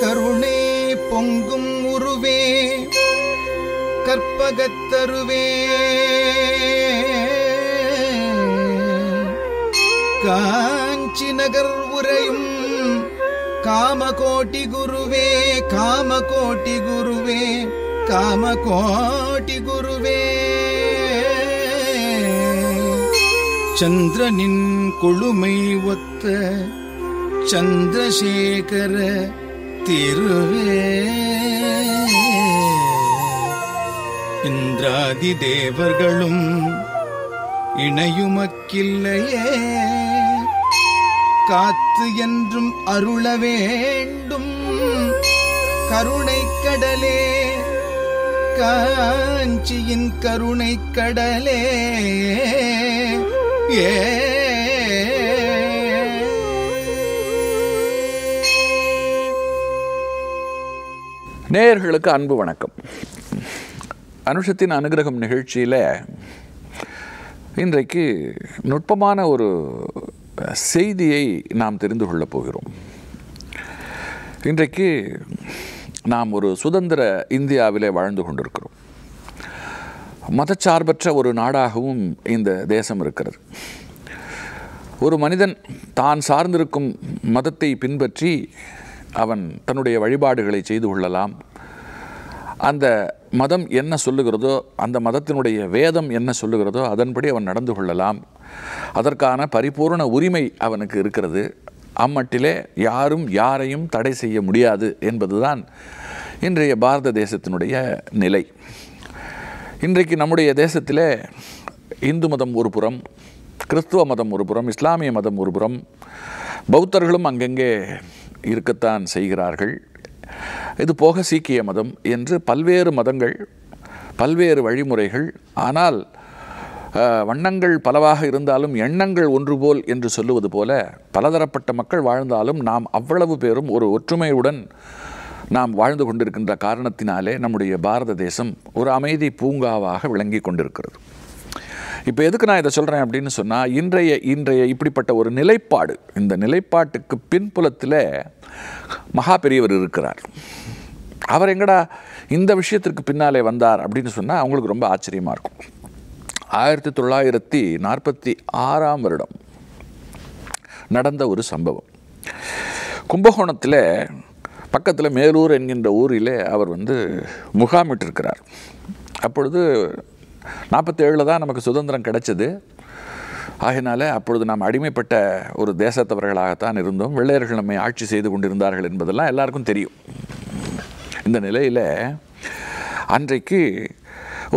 கருணே பொங்கும் உருவே கற்பகத்தருவே காஞ்சி நகர் உரையும் காமகோட்டி குருவே காமகோட்டி குருவே காமகோட்டி குருவே சந்திரனின் கொழுமை ஒத்த சந்திரசேகர திருவே இந்திராதி தேவர்களும் இணையுமக்கில்லையே காத்து என்றும் அருள வேண்டும் கருணை கடலே காஞ்சியின் கருணை கடலே ஏ நேயர்களுக்கு அன்பு வணக்கம் அனுஷத்தின் அனுகிரகம் நிகழ்ச்சியில் இன்றைக்கு நுட்பமான ஒரு செய்தியை நாம் தெரிந்து கொள்ளப் போகிறோம் இன்றைக்கு நாம் ஒரு சுதந்திர இந்தியாவிலே வாழ்ந்து கொண்டிருக்கிறோம் மதச்சார்பற்ற ஒரு நாடாகவும் இந்த தேசம் இருக்கிறது ஒரு மனிதன் தான் சார்ந்திருக்கும் மதத்தை பின்பற்றி அவன் தன்னுடைய வழிபாடுகளை செய்து கொள்ளலாம் அந்த மதம் என்ன சொல்லுகிறதோ அந்த மதத்தினுடைய வேதம் என்ன சொல்லுகிறதோ அதன்படி அவன் நடந்து கொள்ளலாம் அதற்கான பரிபூர்ண உரிமை அவனுக்கு இருக்கிறது அம்மட்டிலே யாரும் யாரையும் தடை செய்ய முடியாது என்பதுதான் இன்றைய பாரத தேசத்தினுடைய நிலை இன்றைக்கு நம்முடைய தேசத்தில் இந்து மதம் ஒரு புறம் கிறிஸ்துவ மதம் ஒரு புறம் இஸ்லாமிய மதம் ஒரு புறம் பௌத்தர்களும் அங்கங்கே இருக்கத்தான் செய்கிறார்கள் இது போக சீக்கிய மதம் என்று பல்வேறு மதங்கள் பல்வேறு வழிமுறைகள் ஆனால் வண்ணங்கள் பலவாக இருந்தாலும் எண்ணங்கள் ஒன்று போல் என்று சொல்லுவது போல பலதரப்பட்ட மக்கள் வாழ்ந்தாலும் நாம் அவ்வளவு பேரும் ஒரு ஒற்றுமையுடன் நாம் வாழ்ந்து கொண்டிருக்கின்ற காரணத்தினாலே நம்முடைய பாரத தேசம் ஒரு அமைதி பூங்காவாக விளங்கி கொண்டிருக்கிறது இப்போ எதுக்கு நான் இதை சொல்கிறேன் அப்படின்னு சொன்னால் இன்றைய இன்றைய இப்படிப்பட்ட ஒரு நிலைப்பாடு இந்த நிலைப்பாட்டுக்கு பின்புலத்தில் மகா பெரியவர் இருக்கிறார் அவர் எங்கடா இந்த விஷயத்திற்கு பின்னாலே வந்தார் அப்படின்னு சொன்னால் அவங்களுக்கு ரொம்ப ஆச்சரியமாக இருக்கும் ஆயிரத்தி தொள்ளாயிரத்தி நாற்பத்தி ஆறாம் வருடம் நடந்த ஒரு சம்பவம் கும்பகோணத்தில் பக்கத்தில் மேலூர் என்கின்ற ஊரில் அவர் வந்து முகாமிட்டிருக்கிறார் அப்பொழுது நாற்பத்தேழில் தான் நமக்கு சுதந்திரம் கிடைச்சது ஆகினால அப்பொழுது நாம் அடிமைப்பட்ட ஒரு தேசத்தவர்களாகத்தான் இருந்தோம் வெள்ளையர்கள் நம்மை ஆட்சி செய்து கொண்டிருந்தார்கள் என்பதெல்லாம் எல்லாருக்கும் தெரியும் இந்த நிலையில் அன்றைக்கு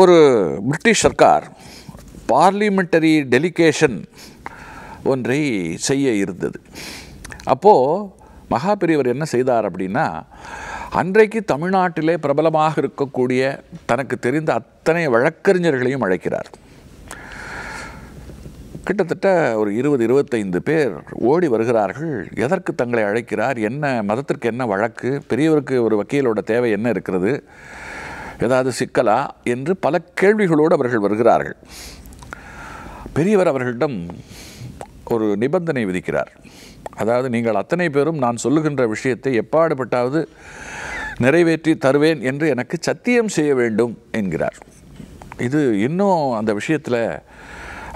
ஒரு பிரிட்டிஷ் சர்க்கார் பார்லிமெண்டரி டெலிகேஷன் ஒன்றை செய்ய இருந்தது அப்போது மகாபெரியவர் என்ன செய்தார் அப்படின்னா அன்றைக்கு தமிழ்நாட்டிலே பிரபலமாக இருக்கக்கூடிய தனக்கு தெரிந்த அத்தனை வழக்கறிஞர்களையும் அழைக்கிறார் கிட்டத்தட்ட ஒரு இருபது இருபத்தைந்து பேர் ஓடி வருகிறார்கள் எதற்கு தங்களை அழைக்கிறார் என்ன மதத்திற்கு என்ன வழக்கு பெரியவருக்கு ஒரு வக்கீலோட தேவை என்ன இருக்கிறது ஏதாவது சிக்கலா என்று பல கேள்விகளோடு அவர்கள் வருகிறார்கள் பெரியவர் அவர்களிடம் ஒரு நிபந்தனை விதிக்கிறார் அதாவது நீங்கள் அத்தனை பேரும் நான் சொல்லுகின்ற விஷயத்தை எப்பாடுபட்டாவது நிறைவேற்றி தருவேன் என்று எனக்கு சத்தியம் செய்ய வேண்டும் என்கிறார் இது இன்னும் அந்த விஷயத்தில்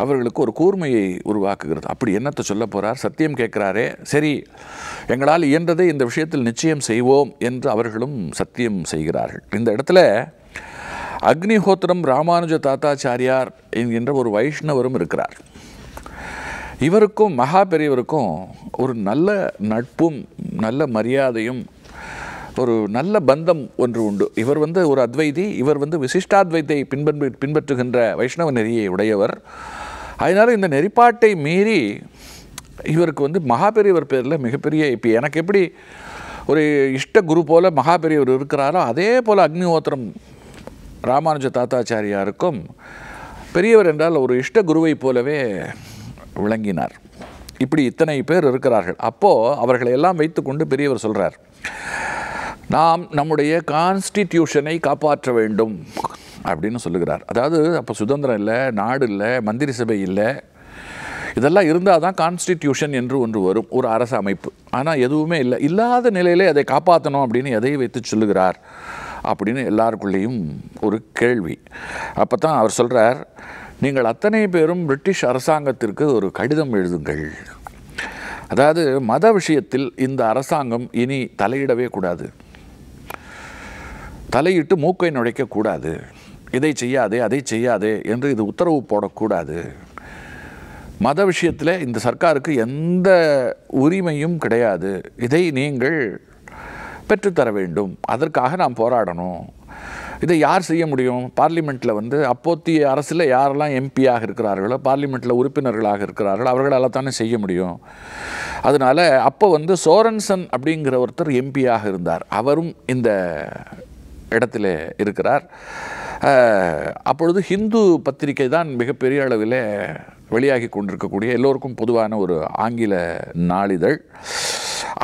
அவர்களுக்கு ஒரு கூர்மையை உருவாக்குகிறது அப்படி என்னத்தை சொல்ல போகிறார் சத்தியம் கேட்குறாரே சரி எங்களால் இயன்றதை இந்த விஷயத்தில் நிச்சயம் செய்வோம் என்று அவர்களும் சத்தியம் செய்கிறார்கள் இந்த இடத்துல அக்னிஹோத்திரம் ராமானுஜ தாத்தாச்சாரியார் என்கின்ற ஒரு வைஷ்ணவரும் இருக்கிறார் இவருக்கும் மகா பெரியவருக்கும் ஒரு நல்ல நட்பும் நல்ல மரியாதையும் ஒரு நல்ல பந்தம் ஒன்று உண்டு இவர் வந்து ஒரு அத்வைதி இவர் வந்து விசிஷ்டாத்வைத்தை பின்பற்றி பின்பற்றுகின்ற வைஷ்ணவ நெறியை உடையவர் அதனால் இந்த நெறிப்பாட்டை மீறி இவருக்கு வந்து பெரியவர் பேரில் மிகப்பெரிய இப்போ எனக்கு எப்படி ஒரு இஷ்ட குரு போல் பெரியவர் இருக்கிறாரோ அதே போல் அக்னிஹோத்திரம் ராமானுஜ தாத்தாச்சாரியாருக்கும் பெரியவர் என்றால் ஒரு இஷ்ட குருவை போலவே விளங்கினார் இப்படி இத்தனை பேர் இருக்கிறார்கள் அப்போது அவர்களை எல்லாம் வைத்துக்கொண்டு பெரியவர் சொல்கிறார் நாம் நம்முடைய கான்ஸ்டிடியூஷனை காப்பாற்ற வேண்டும் அப்படின்னு சொல்லுகிறார் அதாவது அப்போ சுதந்திரம் இல்லை நாடு இல்லை மந்திரி சபை இல்லை இதெல்லாம் இருந்தால் தான் கான்ஸ்டிடியூஷன் என்று ஒன்று வரும் ஒரு அரசு அமைப்பு ஆனால் எதுவுமே இல்லை இல்லாத நிலையிலே அதை காப்பாற்றணும் அப்படின்னு எதை வைத்து சொல்லுகிறார் அப்படின்னு எல்லாருக்குள்ளேயும் ஒரு கேள்வி அப்போ தான் அவர் சொல்கிறார் நீங்கள் அத்தனை பேரும் பிரிட்டிஷ் அரசாங்கத்திற்கு ஒரு கடிதம் எழுதுங்கள் அதாவது மத விஷயத்தில் இந்த அரசாங்கம் இனி தலையிடவே கூடாது தலையிட்டு மூக்கை நுழைக்கக்கூடாது இதை செய்யாதே அதை செய்யாதே என்று இது உத்தரவு போடக்கூடாது மத விஷயத்தில் இந்த சர்க்காருக்கு எந்த உரிமையும் கிடையாது இதை நீங்கள் பெற்றுத்தர வேண்டும் அதற்காக நாம் போராடணும் இதை யார் செய்ய முடியும் பார்லிமெண்ட்டில் வந்து அப்போத்திய அரசில் யாரெல்லாம் எம்பியாக இருக்கிறார்களோ பார்லிமெண்ட்டில் உறுப்பினர்களாக இருக்கிறார்களோ அவர்களால் தானே செய்ய முடியும் அதனால் அப்போ வந்து சோரன்சன் அப்படிங்கிற ஒருத்தர் எம்பியாக இருந்தார் அவரும் இந்த இடத்துல இருக்கிறார் அப்பொழுது ஹிந்து பத்திரிகை தான் மிகப்பெரிய அளவில் வெளியாகி கொண்டிருக்கக்கூடிய எல்லோருக்கும் பொதுவான ஒரு ஆங்கில நாளிதழ்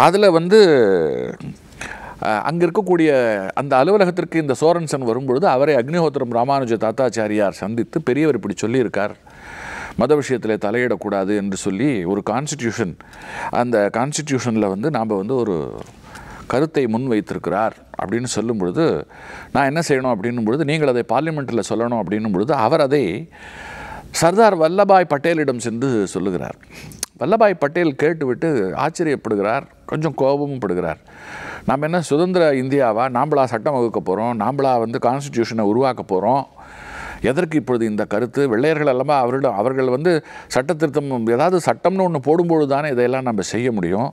அதில் வந்து அங்கே இருக்கக்கூடிய அந்த அலுவலகத்திற்கு இந்த சோரன்சன் வரும்பொழுது அவரை அக்னிஹோத்திரம் ராமானுஜ தாத்தாச்சாரியார் சந்தித்து பெரியவர் இப்படி சொல்லியிருக்கார் மத விஷயத்தில் தலையிடக்கூடாது என்று சொல்லி ஒரு கான்ஸ்டிடியூஷன் அந்த கான்ஸ்டிடியூஷனில் வந்து நாம் வந்து ஒரு கருத்தை முன் வைத்திருக்கிறார் அப்படின்னு சொல்லும் பொழுது நான் என்ன செய்யணும் அப்படின்னும் பொழுது நீங்கள் அதை பார்லிமெண்ட்டில் சொல்லணும் அப்படின்னும் பொழுது அவர் அதை சர்தார் வல்லபாய் பட்டேலிடம் சென்று சொல்லுகிறார் வல்லபாய் பட்டேல் கேட்டுவிட்டு ஆச்சரியப்படுகிறார் கொஞ்சம் கோபமும் படுகிறார் நாம் என்ன சுதந்திர இந்தியாவா நாம்பளா சட்டம் வகுக்க போகிறோம் நாம்பளா வந்து கான்ஸ்டியூஷனை உருவாக்க போகிறோம் எதற்கு இப்பொழுது இந்த கருத்து வெள்ளையர்கள் எல்லாமே அவரிடம் அவர்கள் வந்து சட்ட திருத்தம் ஏதாவது சட்டம்னு ஒன்று போடும்பொழுது தானே இதையெல்லாம் நம்ம செய்ய முடியும்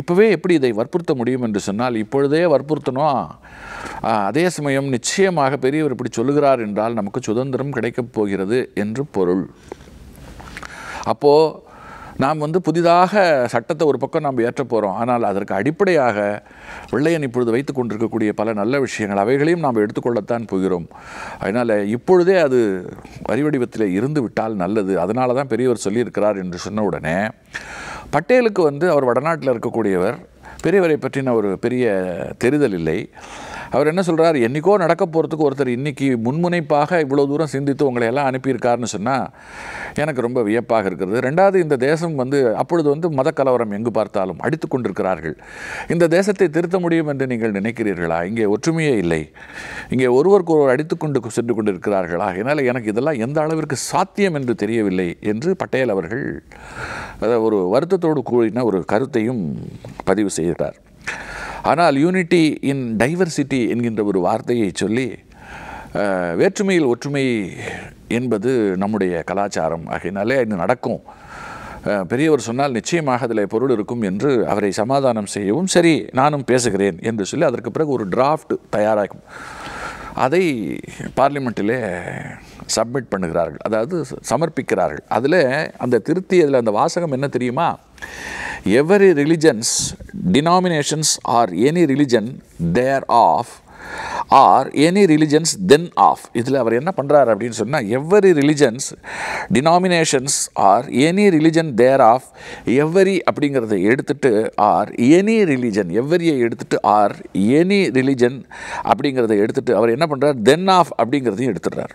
இப்போவே எப்படி இதை வற்புறுத்த முடியும் என்று சொன்னால் இப்பொழுதே வற்புறுத்தணும் அதே சமயம் நிச்சயமாக பெரியவர் இப்படி சொல்லுகிறார் என்றால் நமக்கு சுதந்திரம் கிடைக்கப் போகிறது என்று பொருள் அப்போது நாம் வந்து புதிதாக சட்டத்தை ஒரு பக்கம் நாம் ஏற்ற போகிறோம் ஆனால் அதற்கு அடிப்படையாக வெள்ளையன் இப்பொழுது வைத்து கொண்டிருக்கக்கூடிய பல நல்ல விஷயங்கள் அவைகளையும் நாம் எடுத்துக்கொள்ளத்தான் போகிறோம் அதனால் இப்பொழுதே அது வரிவடிவத்தில் இருந்து விட்டால் நல்லது அதனால தான் பெரியவர் சொல்லியிருக்கிறார் என்று சொன்ன உடனே பட்டேலுக்கு வந்து அவர் வடநாட்டில் இருக்கக்கூடியவர் பெரியவரை பற்றின ஒரு பெரிய தெரிதல் இல்லை அவர் என்ன சொல்கிறார் என்றைக்கோ நடக்க போகிறதுக்கு ஒருத்தர் இன்றைக்கி முன்முனைப்பாக இவ்வளோ தூரம் சிந்தித்து உங்களை எல்லாம் அனுப்பியிருக்காருன்னு சொன்னால் எனக்கு ரொம்ப வியப்பாக இருக்கிறது ரெண்டாவது இந்த தேசம் வந்து அப்பொழுது வந்து மத கலவரம் எங்கு பார்த்தாலும் அடித்து கொண்டிருக்கிறார்கள் இந்த தேசத்தை திருத்த முடியும் என்று நீங்கள் நினைக்கிறீர்களா இங்கே ஒற்றுமையே இல்லை இங்கே ஒருவருக்கு ஒருவர் அடித்து கொண்டு சென்று கொண்டிருக்கிறார்களா என்னால் எனக்கு இதெல்லாம் எந்த அளவிற்கு சாத்தியம் என்று தெரியவில்லை என்று பட்டேல் அவர்கள் ஒரு வருத்தத்தோடு கூறின ஒரு கருத்தையும் பதிவு செய்கிறார் ஆனால் யூனிட்டி இன் டைவர்சிட்டி என்கின்ற ஒரு வார்த்தையை சொல்லி வேற்றுமையில் ஒற்றுமை என்பது நம்முடைய கலாச்சாரம் ஆகையினாலே இது நடக்கும் பெரியவர் சொன்னால் நிச்சயமாக அதில் பொருள் இருக்கும் என்று அவரை சமாதானம் செய்யவும் சரி நானும் பேசுகிறேன் என்று சொல்லி அதற்கு பிறகு ஒரு டிராஃப்ட் தயாராகும் அதை பார்லிமெண்ட்டிலே சப்மிட் பண்ணுகிறார்கள் அதாவது சமர்ப்பிக்கிறார்கள் அதில் அந்த திருத்தி அதில் அந்த வாசகம் என்ன தெரியுமா every religions denominations are any religion there of are any religions then of இதில் அவர் என்ன பண்ணுறாரு அப்படின்னு சொன்னால் every religions denominations are any religion there of every அப்படிங்கிறத எடுத்துட்டு ஆர் எனி ரிலிஜன் எவ்வரியை எடுத்துட்டு ஆர் எனி ரிலிஜன் அப்படிங்கிறத எடுத்துட்டு அவர் என்ன பண்ணுறார் தென் ஆஃப் அப்படிங்கிறதையும் எடுத்துடுறார்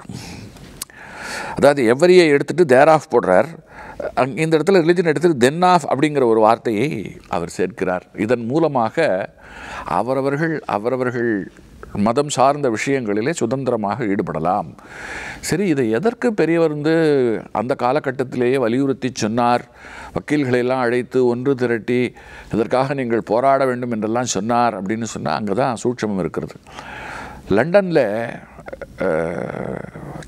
அதாவது எவ்வரியை எடுத்துட்டு தேர் ஆஃப் போடுறார் அங் இந்த இடத்துல ரிலிஜன் எடுத்து தென் ஆஃப் அப்படிங்கிற ஒரு வார்த்தையை அவர் சேர்க்கிறார் இதன் மூலமாக அவரவர்கள் அவரவர்கள் மதம் சார்ந்த விஷயங்களிலே சுதந்திரமாக ஈடுபடலாம் சரி இதை எதற்கு பெரியவர் வந்து அந்த காலகட்டத்திலேயே வலியுறுத்தி சொன்னார் வக்கீல்களையெல்லாம் அழைத்து ஒன்று திரட்டி இதற்காக நீங்கள் போராட வேண்டும் என்றெல்லாம் சொன்னார் அப்படின்னு சொன்னால் அங்கே தான் சூட்சமம் இருக்கிறது லண்டனில்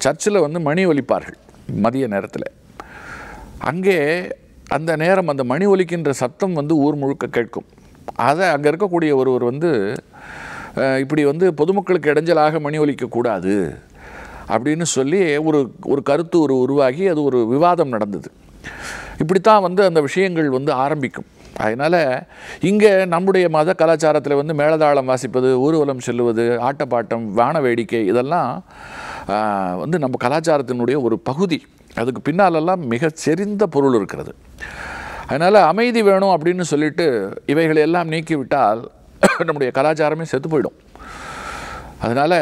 சர்ச்சில் வந்து மணி ஒலிப்பார்கள் மதிய நேரத்தில் அங்கே அந்த நேரம் அந்த மணி ஒலிக்கின்ற சத்தம் வந்து ஊர் முழுக்க கேட்கும் அதை அங்கே இருக்கக்கூடிய ஒருவர் வந்து இப்படி வந்து பொதுமக்களுக்கு இடைஞ்சலாக மணி ஒலிக்கக்கூடாது அப்படின்னு சொல்லி ஒரு ஒரு கருத்து ஒரு உருவாகி அது ஒரு விவாதம் நடந்தது இப்படித்தான் வந்து அந்த விஷயங்கள் வந்து ஆரம்பிக்கும் அதனால் இங்கே நம்முடைய மத கலாச்சாரத்தில் வந்து மேளதாளம் வாசிப்பது ஊர்வலம் செல்லுவது ஆட்டப்பாட்டம் வான வேடிக்கை இதெல்லாம் வந்து நம்ம கலாச்சாரத்தினுடைய ஒரு பகுதி அதுக்கு பின்னாலெல்லாம் மிக செறிந்த பொருள் இருக்கிறது அதனால் அமைதி வேணும் அப்படின்னு சொல்லிட்டு இவைகளை எல்லாம் நீக்கிவிட்டால் நம்முடைய கலாச்சாரமே செத்து போயிடும் அதனால்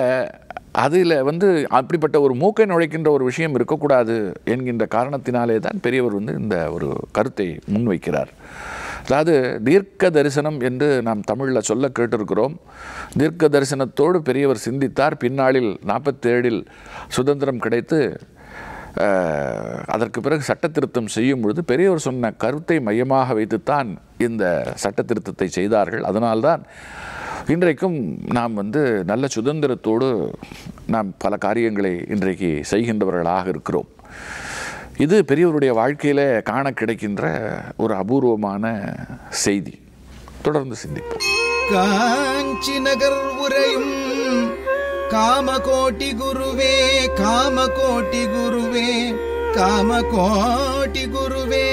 அதில் வந்து அப்படிப்பட்ட ஒரு மூக்கை நுழைக்கின்ற ஒரு விஷயம் இருக்கக்கூடாது என்கின்ற காரணத்தினாலே தான் பெரியவர் வந்து இந்த ஒரு கருத்தை முன்வைக்கிறார் அதாவது தீர்க்க தரிசனம் என்று நாம் தமிழில் சொல்ல கேட்டிருக்கிறோம் தீர்க்க தரிசனத்தோடு பெரியவர் சிந்தித்தார் பின்னாளில் நாற்பத்தேழில் சுதந்திரம் கிடைத்து அதற்கு பிறகு சட்ட திருத்தம் செய்யும் பொழுது பெரியவர் சொன்ன கருத்தை மையமாக வைத்துத்தான் இந்த சட்ட திருத்தத்தை செய்தார்கள் அதனால்தான் இன்றைக்கும் நாம் வந்து நல்ல சுதந்திரத்தோடு நாம் பல காரியங்களை இன்றைக்கு செய்கின்றவர்களாக இருக்கிறோம் இது பெரியவருடைய வாழ்க்கையில் காண கிடைக்கின்ற ஒரு அபூர்வமான செய்தி தொடர்ந்து சிந்திப்போம் காஞ்சி நகர் உரையும் కామకోటి గురువే కామకోటి గురువే కామకోటి గురువే